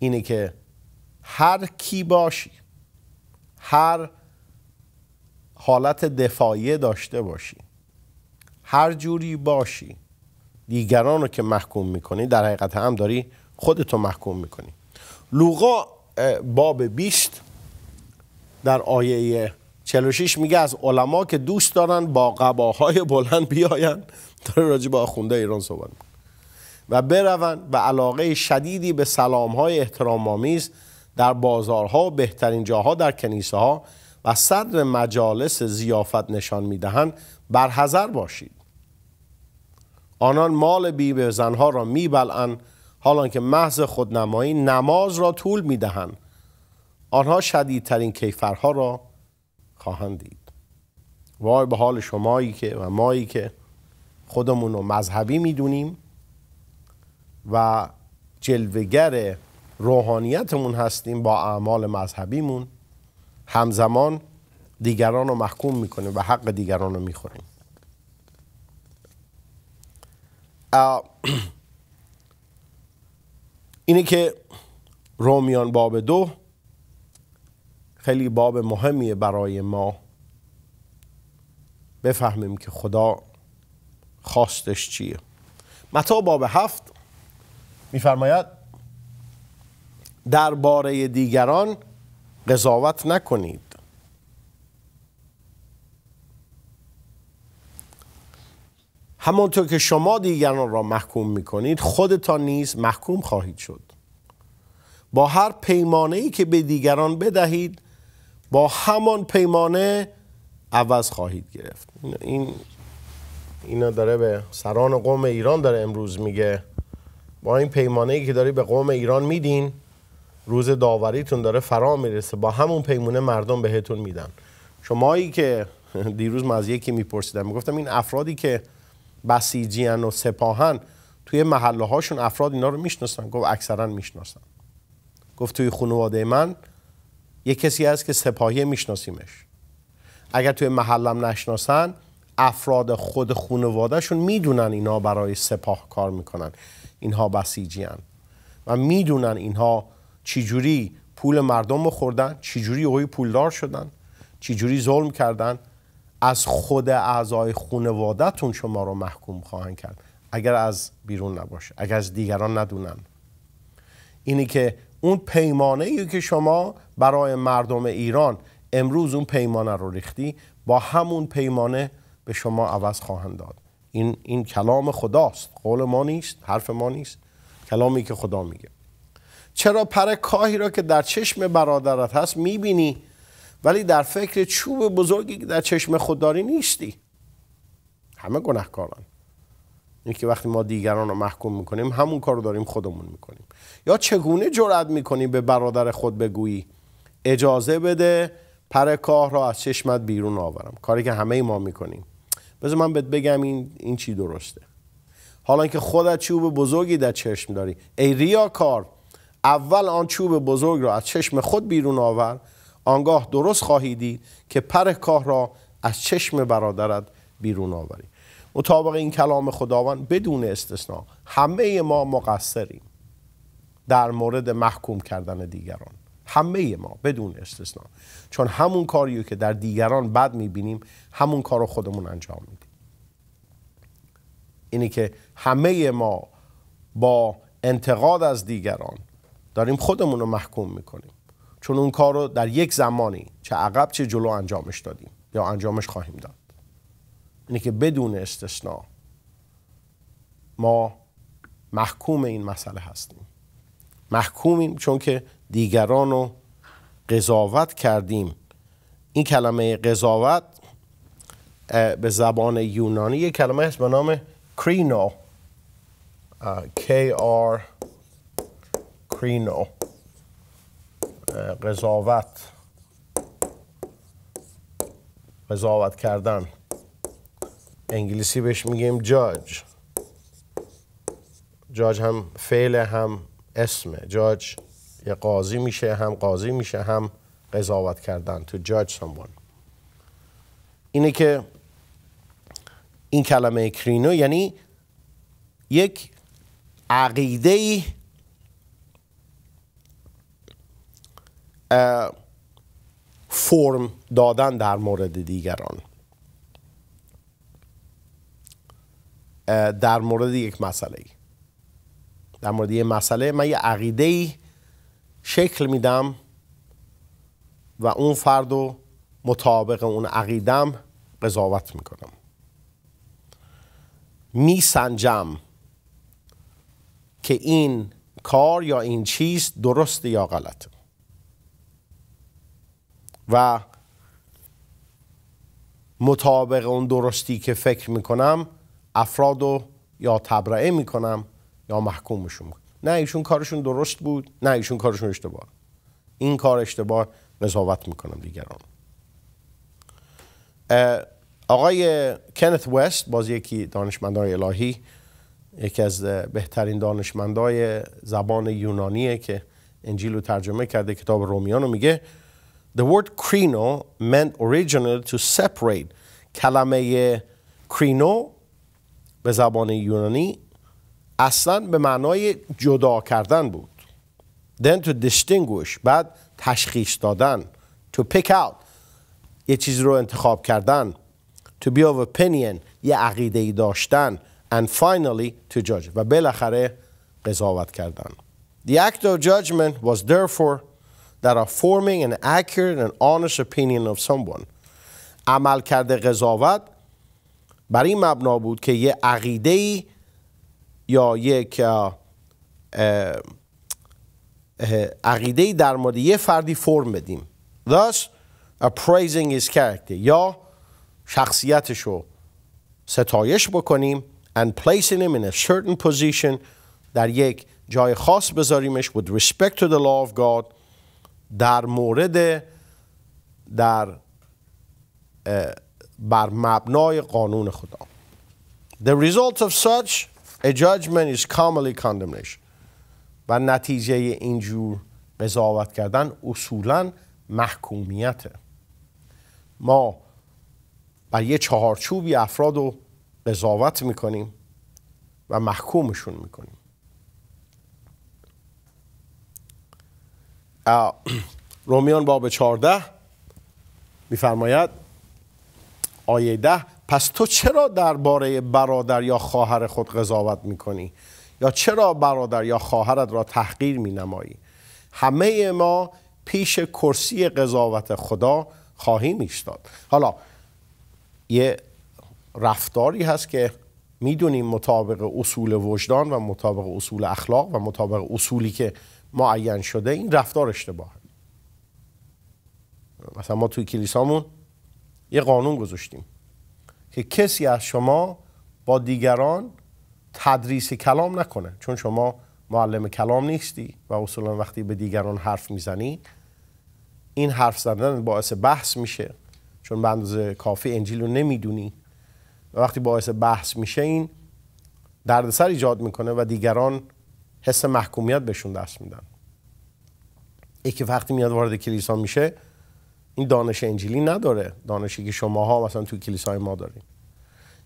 اینه که هر کی باشی هر حالت دفاعی داشته باشی هر جوری باشی دیگران رو که محکوم میکنی در حقیقت هم داری خودتو محکوم میکنی لوقا باب 20 در آیه 46 میگه از علما که دوست دارن با قباهای بلند بیاین داره راجع به آخونده ایران صحبت و بروند و علاقه شدیدی به سلامهای احترامآمیز در بازارها و بهترین جاها در کنیسه ها و صدر مجالس زیافت نشان میدهند برحضر باشید آنان مال به زنها را میبلعند حالان که محض خودنمایی نماز را طول دهند آنها شدیدترین کیفرها را خواهند دید وای به حال شمایی که و مایی که خودمون رو مذهبی میدونیم و جلوگر روحانیتمون هستیم با اعمال مذهبیمون همزمان دیگران رو محکوم میکنیم و حق دیگران رو میخوریم اینه که رومیان باب دو خیلی باب مهمیه برای ما بفهمیم که خدا خواستش چیه متا باب هفت میفرماید درباره دیگران قضاوت نکنید همانطور که شما دیگران را محکوم می کنید خودتان نیز محکوم خواهید شد با هر پیمانه ای که به دیگران بدهید با همان پیمانه عوض خواهید گرفت این اینا داره به سران قوم ایران داره امروز میگه با این پیمانه ای که داری به قوم ایران میدین روز داوریتون داره فرا میرسه با همون پیمونه مردم بهتون میدن شمایی که دیروز من از یکی میپرسیدم میگفتم این افرادی که بسیجیان و سپاهن توی محله هاشون افراد اینا رو میشناسن گفت اکثرا میشناسن گفت توی خانواده من یه کسی هست که سپاهی میشناسیمش اگر توی محلم نشناسن افراد خود خانوادهشون میدونن اینا برای سپاه کار میکنن اینها بسیجیان و میدونن اینها چجوری پول مردم رو خوردن چجوری اوی پولدار شدن چجوری ظلم کردن از خود اعضای خانوادتون شما رو محکوم خواهند کرد اگر از بیرون نباشه اگر از دیگران ندونن اینی که اون پیمانه ای که شما برای مردم ایران امروز اون پیمانه رو ریختی با همون پیمانه به شما عوض خواهند داد این, این کلام خداست قول ما نیست حرف ما نیست کلامی که خدا میگه چرا پر کاهی را که در چشم برادرت هست میبینی ولی در فکر چوب بزرگی که در چشم خود داری نیستی همه گناهکاران این که وقتی ما دیگران رو محکوم میکنیم همون کار رو داریم خودمون میکنیم یا چگونه جرأت میکنی به برادر خود بگویی اجازه بده پر کاه را از چشمت بیرون آورم کاری که همه ای ما میکنیم بذار من بهت بگم این, این چی درسته حالا که خودت چوب بزرگی در چشم داری ای ریاکار اول آن چوب بزرگ را از چشم خود بیرون آور آنگاه درست خواهی دید که پر کاه را از چشم برادرت بیرون آوری مطابق این کلام خداوند بدون استثنا همه ما مقصریم در مورد محکوم کردن دیگران همه ما بدون استثنا چون همون کاریو که در دیگران بد میبینیم همون کار رو خودمون انجام میدیم اینی که همه ما با انتقاد از دیگران داریم خودمون رو محکوم میکنیم چون اون کار رو در یک زمانی چه عقب چه جلو انجامش دادیم یا انجامش خواهیم داد اینه که بدون استثنا ما محکوم این مسئله هستیم محکومیم چون که دیگران رو قضاوت کردیم این کلمه قضاوت به زبان یونانی یک کلمه هست به نام کرینو k و eh, قضاوت قضاوت کردن انگلیسی بهش میگیم جاج جاج هم فعل هم اسمه جاج یه قاضی میشه هم قاضی میشه هم قضاوت کردن تو جاج سامون اینه که این کلمه کرینو یعنی یک عقیده فرم دادن در مورد دیگران در مورد یک مسئله در مورد یک مسئله من یه عقیده ای شکل میدم و اون فرد رو مطابق اون عقیدم قضاوت میکنم میسنجم که این کار یا این چیز درست یا غلطه و مطابق اون درستی که فکر میکنم افرادو یا تبرئه میکنم یا محکومشون میکنم نه ایشون کارشون درست بود نه ایشون کارشون اشتباه این کار اشتباه قضاوت میکنم دیگران آقای کنت وست باز یکی دانشمندای الهی یکی از بهترین دانشمندای زبان یونانیه که انجیل رو ترجمه کرده کتاب رومیان رو میگه The word krino meant originally to separate. کلمه krino به زبان یونانی اصلا به معنای جدا کردن بود then to distinguish بعد تشخیص دادن to pick out یه چیزی رو انتخاب کردن to be of opinion یه عقیده ای داشتن and finally to judge و بالاخره قضاوت کردن the act of judgment was therefore that are forming an accurate and honest opinion of someone عمل کرده قضاوت بر این مبنا بود که یه عقیده ای یا یک عقیده ای در مورد یه فردی فرم بدیم thus appraising his character یا شخصیتش رو ستایش بکنیم and placing him in a certain position در یک جای خاص بذاریمش with respect to the law of God در مورد در بر مبنای قانون خدا The result of such a judgment is commonly condemnation و نتیجه اینجور قضاوت کردن اصولا محکومیته ما بر یه چهارچوبی افراد رو قضاوت میکنیم و محکومشون میکنیم رومیان باب 14 میفرماید آیه ده پس تو چرا درباره برادر یا خواهر خود قضاوت میکنی یا چرا برادر یا خواهرت را تحقیر مینمایی همه ما پیش کرسی قضاوت خدا خواهیم ایستاد حالا یه رفتاری هست که میدونیم مطابق اصول وجدان و مطابق اصول اخلاق و مطابق اصولی که معین شده این رفتار اشتباه مثلا ما توی کلیسامون یه قانون گذاشتیم که کسی از شما با دیگران تدریس کلام نکنه چون شما معلم کلام نیستی و اصولا وقتی به دیگران حرف میزنی این حرف زدن باعث بحث میشه چون به اندازه کافی انجیل رو نمیدونی و وقتی باعث بحث میشه این دردسر ایجاد میکنه و دیگران حس محکومیت بهشون دست میدن یکی وقتی میاد وارد کلیسا میشه این دانش انجیلی نداره دانشی که شماها مثلا تو کلیسای ما داریم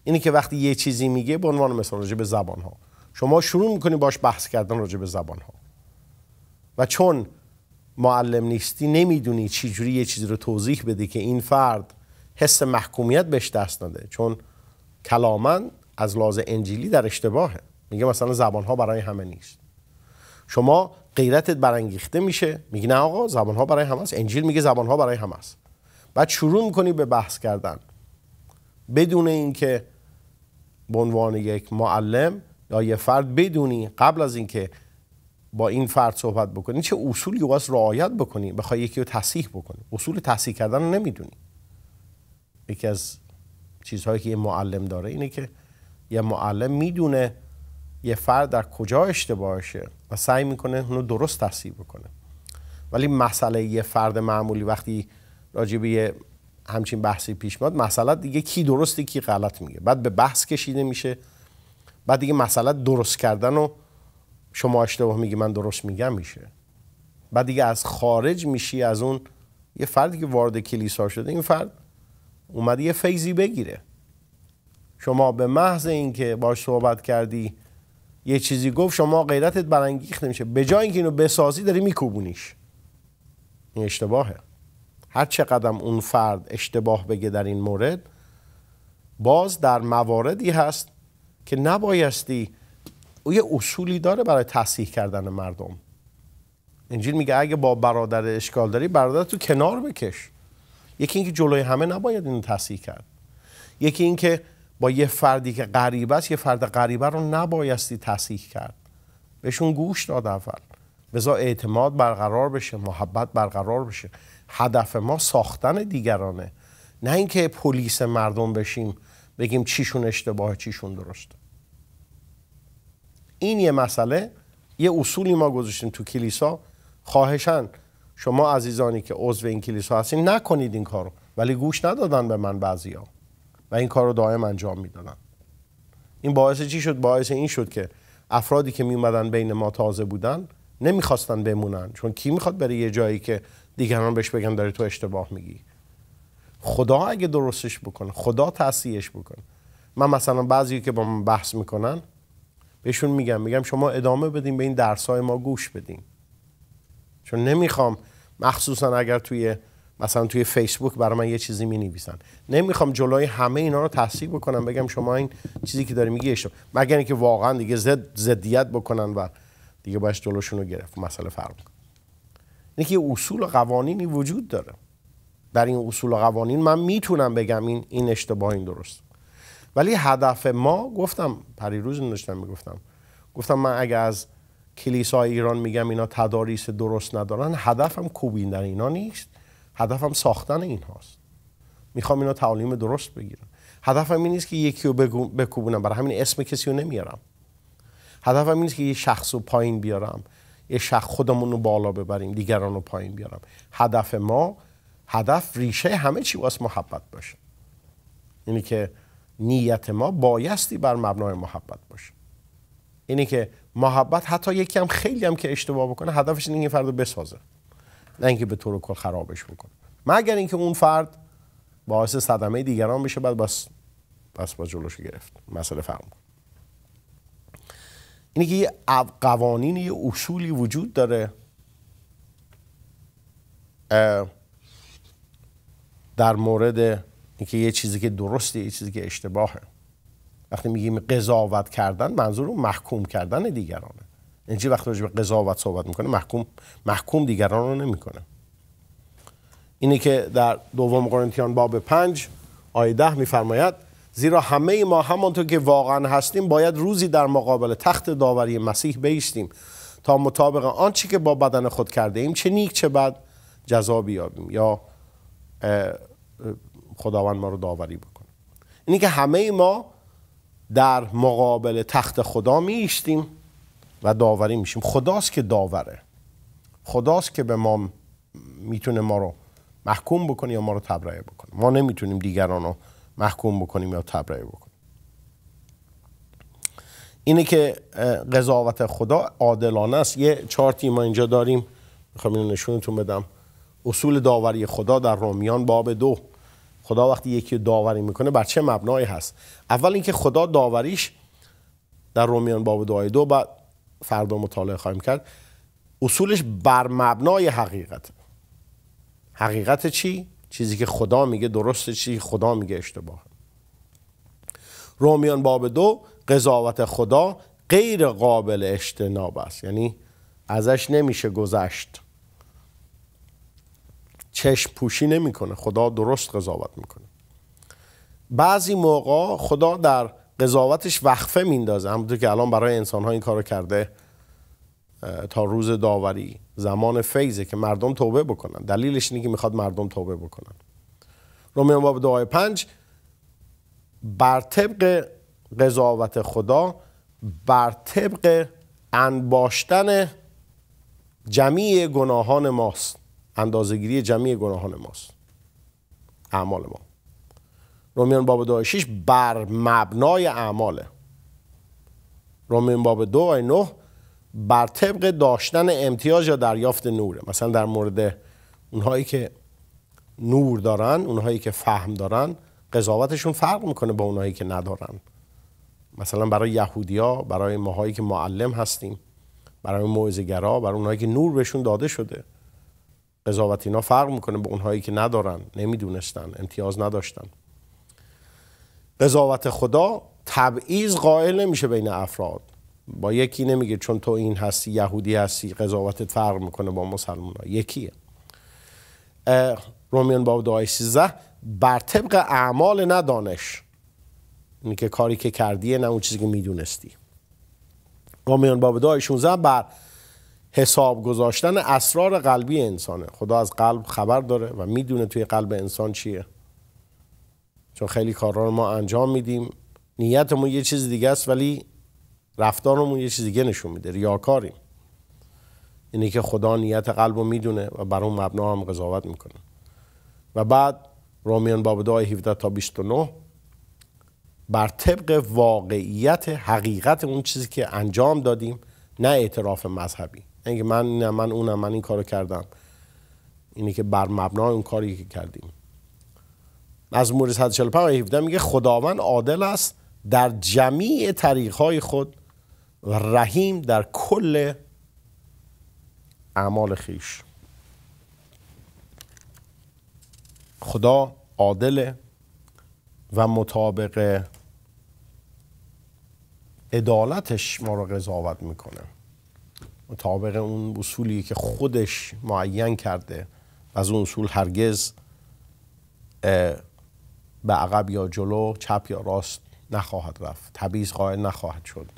اینه که وقتی یه چیزی میگه به عنوان مثال راجع به زبان ها شما شروع میکنی باش بحث کردن راجع به زبان ها و چون معلم نیستی نمیدونی جوری یه چیزی رو توضیح بدی که این فرد حس محکومیت بهش دست نده چون کلامن از لحاظ انجیلی در اشتباهه میگه مثلا زبان ها برای همه نیست شما غیرتت برانگیخته میشه میگی نه آقا زبان ها برای هم هست انجیل میگه زبان ها برای هم هست بعد شروع میکنی به بحث کردن بدون اینکه به عنوان یک معلم یا یه فرد بدونی قبل از اینکه با این فرد صحبت بکنی چه اصولی باید رعایت بکنی بخوای یکی رو تصحیح بکنی اصول تصحیح کردن رو نمیدونی یکی از چیزهایی که یه معلم داره اینه که یه معلم میدونه یه فرد در کجا اشتباهشه سعی میکنه اونو درست تحصیل بکنه ولی مسئله یه فرد معمولی وقتی راجع به یه همچین بحثی پیش میاد مسئله دیگه کی درسته کی غلط میگه بعد به بحث کشیده میشه بعد دیگه مسئله درست کردن و شما اشتباه میگی من درست میگم میشه بعد دیگه از خارج میشی از اون یه فردی که وارد کلیسا شده این فرد اومده یه فیزی بگیره شما به محض اینکه باش صحبت کردی یه چیزی گفت شما غیرتت برانگیخت نمیشه به جای اینکه اینو بسازی داری میکوبونیش این اشتباهه هر چه قدم اون فرد اشتباه بگه در این مورد باز در مواردی هست که نبایستی او یه اصولی داره برای تصحیح کردن مردم انجیل میگه اگه با برادر اشکال داری برادر تو کنار بکش یکی اینکه جلوی همه نباید اینو تصحیح کرد یکی اینکه با یه فردی که غریب است یه فرد غریبه رو نبایستی تصحیح کرد بهشون گوش داد اول بزا اعتماد برقرار بشه محبت برقرار بشه هدف ما ساختن دیگرانه نه اینکه پلیس مردم بشیم بگیم چیشون اشتباه چیشون درست این یه مسئله یه اصولی ما گذاشتیم تو کلیسا خواهشن شما عزیزانی که عضو این کلیسا هستین نکنید این کارو ولی گوش ندادن به من بعضیا و این کار رو دائم انجام میدادن این باعث چی شد باعث این شد که افرادی که میومدن بین ما تازه بودن نمیخواستن بمونن چون کی میخواد بره یه جایی که دیگران بهش بگن داری تو اشتباه میگی خدا اگه درستش بکنه خدا تصحیحش بکنه من مثلا بعضی که با من بحث میکنن بهشون میگم میگم شما ادامه بدین به این درس ما گوش بدین چون نمیخوام مخصوصا اگر توی مثلا توی فیسبوک برای من یه چیزی می نویسن نمیخوام جلوی همه اینا رو تحصیل بکنم بگم شما این چیزی که داری میگی اشتباه مگر اینکه واقعا دیگه زد زدیت بکنن و دیگه باش جلوشون رو گرفت مسئله فرق اینه که اصول و قوانینی وجود داره در این اصول و قوانین من میتونم بگم این این اشتباه این درست ولی هدف ما گفتم پریروز نشتم میگفتم گفتم من اگر از کلیسای ایران میگم اینا تداریس درست ندارن هدفم در اینا نیست هدفم ساختن این هاست میخوام اینا تعالیم درست بگیرم هدفم این نیست که یکی رو بکوبونم برای همین اسم کسی رو نمیارم هدفم این نیست که یه شخص رو پایین بیارم یه شخص خودمون رو بالا ببریم دیگران رو پایین بیارم هدف ما هدف ریشه همه چی واسه محبت باشه اینی که نیت ما بایستی بر مبنای محبت باشه اینی که محبت حتی یکی هم خیلی هم که اشتباه بکنه هدفش این فرد بسازه نه اینکه به طور کل خرابش میکنه مگر اینکه اون فرد باعث صدمه دیگران بشه بعد بس بس با جلوش گرفت مسئله فهم اینه که یه قوانین یه اصولی وجود داره در مورد اینکه یه چیزی که درسته یه چیزی که اشتباهه وقتی میگیم قضاوت کردن منظور محکوم کردن دیگرانه این یعنی وقتی به قضاوت صحبت میکنه محکوم محکوم دیگران رو نمیکنه اینه که در دوم قرنتیان باب پنج آیه ده میفرماید زیرا همه ما همانطور که واقعا هستیم باید روزی در مقابل تخت داوری مسیح بیستیم تا مطابق آنچه که با بدن خود کرده ایم چه نیک چه بد جزا یا خداوند ما رو داوری بکنه اینی که همه ما در مقابل تخت خدا می و داوری میشیم خداست که داوره خداست که به ما میتونه ما رو محکوم بکنه یا ما رو تبرئه بکنه ما نمیتونیم دیگران رو محکوم بکنیم یا تبرئه بکنیم اینه که قضاوت خدا عادلانه است یه چارتی ما اینجا داریم میخوام اینو نشونتون بدم اصول داوری خدا در رومیان باب دو خدا وقتی یکی داوری میکنه بر چه مبنایی هست اول اینکه خدا داوریش در رومیان باب آیه دو بعد فردا مطالعه خواهیم کرد اصولش بر مبنای حقیقت حقیقت چی؟ چیزی که خدا میگه درسته چی خدا میگه اشتباه رومیان باب دو قضاوت خدا غیر قابل اجتناب است یعنی ازش نمیشه گذشت چشم پوشی نمیکنه خدا درست قضاوت میکنه بعضی موقع خدا در قضاوتش وقفه میندازه همونطور که الان برای انسان ها این کارو کرده تا روز داوری زمان فیضه که مردم توبه بکنن دلیلش اینه که میخواد مردم توبه بکنن رومیان باب دعای پنج بر طبق قضاوت خدا بر طبق انباشتن جمیع گناهان ماست اندازگیری جمیع گناهان ماست اعمال ما رومیان باب دو بر مبنای اعماله رومیان باب دو آیه بر طبق داشتن امتیاز یا دریافت نوره مثلا در مورد اونهایی که نور دارن اونهایی که فهم دارن قضاوتشون فرق میکنه با اونهایی که ندارن مثلا برای یهودیا برای ماهایی که معلم هستیم برای موعظه‌گرا برای اونهایی که نور بهشون داده شده قضاوت اینا فرق میکنه با اونهایی که ندارن نمیدونستن امتیاز نداشتن قضاوت خدا تبعیض قائل نمیشه بین افراد با یکی نمیگه چون تو این هستی یهودی هستی قضاوتت فرق میکنه با مسلمان ها یکیه رومیان باب دعای 13 بر طبق اعمال ندانش اینکه که کاری که کردیه نه اون چیزی که میدونستی رومیان باب دعای 16 بر حساب گذاشتن اسرار قلبی انسانه خدا از قلب خبر داره و میدونه توی قلب انسان چیه چون خیلی کارا رو ما انجام میدیم نیتمون یه چیز دیگه است ولی رفتارمون یه چیز دیگه نشون میده ریاکاریم اینه که خدا نیت قلب رو میدونه و بر اون مبنا هم قضاوت میکنه و بعد رومیان باب دعای 17 تا 29 بر طبق واقعیت حقیقت اون چیزی که انجام دادیم نه اعتراف مذهبی اینکه من نه من اونم من این کارو کردم اینه که بر مبنای اون کاری که کردیم از مورد 145 17 میگه خداوند عادل است در جمیع طریقهای خود و رحیم در کل اعمال خیش خدا عادل و مطابق عدالتش ما را قضاوت میکنه مطابق اون اصولی که خودش معین کرده از اون اصول هرگز به عقب یا جلو چپ یا راست نخواهد رفت تبعیض قائل نخواهد شد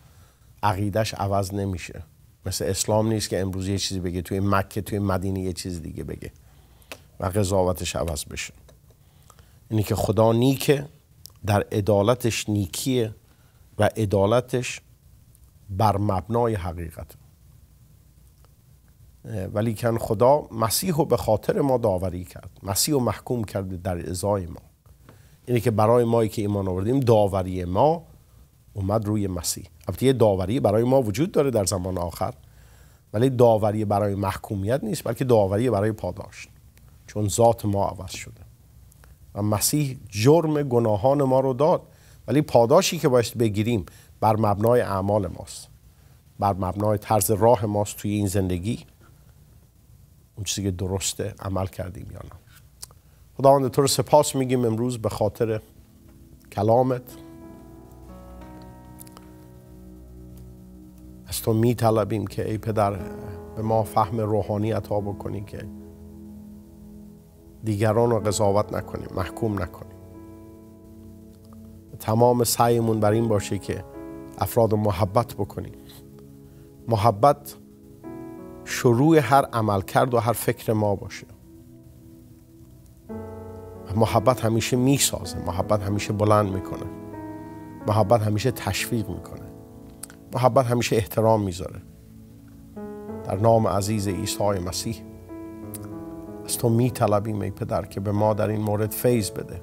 عقیدش عوض نمیشه مثل اسلام نیست که امروز یه چیزی بگه توی مکه توی مدینه یه چیز دیگه بگه و قضاوتش عوض بشه اینی که خدا نیکه در عدالتش نیکیه و عدالتش بر مبنای حقیقت ولیکن خدا مسیح رو به خاطر ما داوری کرد مسیح رو محکوم کرده در ازای ما اینه که برای مایی که ایمان آوردیم داوری ما اومد روی مسیح البته یه داوری برای ما وجود داره در زمان آخر ولی داوری برای محکومیت نیست بلکه داوری برای پاداش چون ذات ما عوض شده و مسیح جرم گناهان ما رو داد ولی پاداشی که باید بگیریم بر مبنای اعمال ماست بر مبنای طرز راه ماست توی این زندگی اون چیزی که درسته عمل کردیم یا نه خداوند تو رو سپاس میگیم امروز به خاطر کلامت از تو میطلبیم که ای پدر به ما فهم روحانی عطا بکنی که دیگران رو قضاوت نکنیم محکوم نکنیم تمام سعیمون بر این باشه که افراد رو محبت بکنیم محبت شروع هر عمل کرد و هر فکر ما باشه محبت همیشه میسازه محبت همیشه بلند میکنه محبت همیشه تشویق میکنه محبت همیشه احترام میذاره در نام عزیز عیسی مسیح از تو میطلبیم ای پدر که به ما در این مورد فیض بده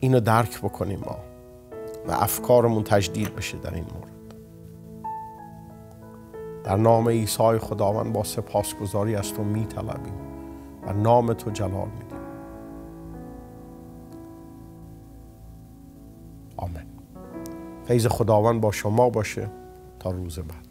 اینو درک بکنیم ما و افکارمون تجدید بشه در این مورد در نام عیسی خداوند با سپاسگزاری از تو طلبیم و نام تو جلال می فیض خداوند با شما باشه تا روز بعد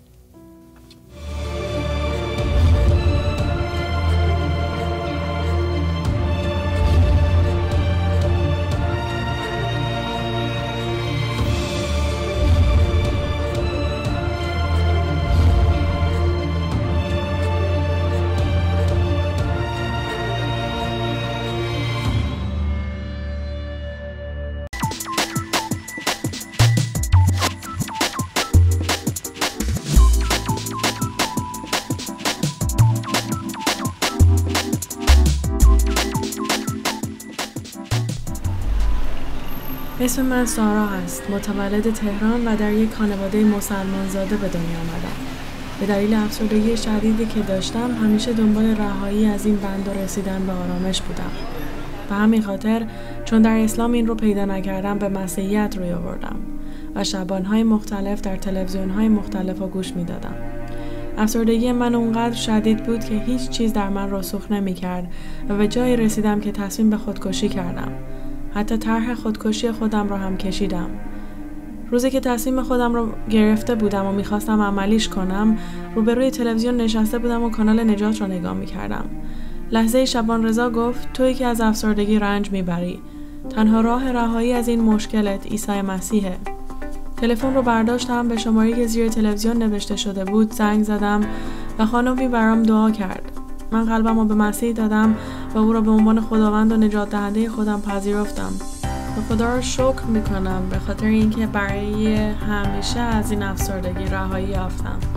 اسم من سارا است متولد تهران و در یک خانواده مسلمان زاده به دنیا آمدم به دلیل افسردگی شدیدی که داشتم همیشه دنبال رهایی از این بند و رسیدن به آرامش بودم به همین خاطر چون در اسلام این رو پیدا نکردم به مسیحیت روی آوردم و شبانهای مختلف در تلویزیونهای مختلف رو گوش میدادم افسردگی من اونقدر شدید بود که هیچ چیز در من رسوخ نمیکرد و به جایی رسیدم که تصمیم به خودکشی کردم حتی طرح خودکشی خودم را هم کشیدم روزی که تصمیم خودم رو گرفته بودم و میخواستم عملیش کنم روبروی تلویزیون نشسته بودم و کانال نجات را نگاه میکردم لحظه شبان رضا گفت تویی که از افسردگی رنج میبری تنها راه رهایی از این مشکلت عیسی مسیحه تلفن رو برداشتم به شماری که زیر تلویزیون نوشته شده بود زنگ زدم و خانمی برام دعا کرد من قلبم رو به مسیح دادم و او را به عنوان خداوند و نجات دهنده خودم پذیرفتم و خدا را شکر می کنم به خاطر اینکه برای همیشه از این افسردگی رهایی یافتم.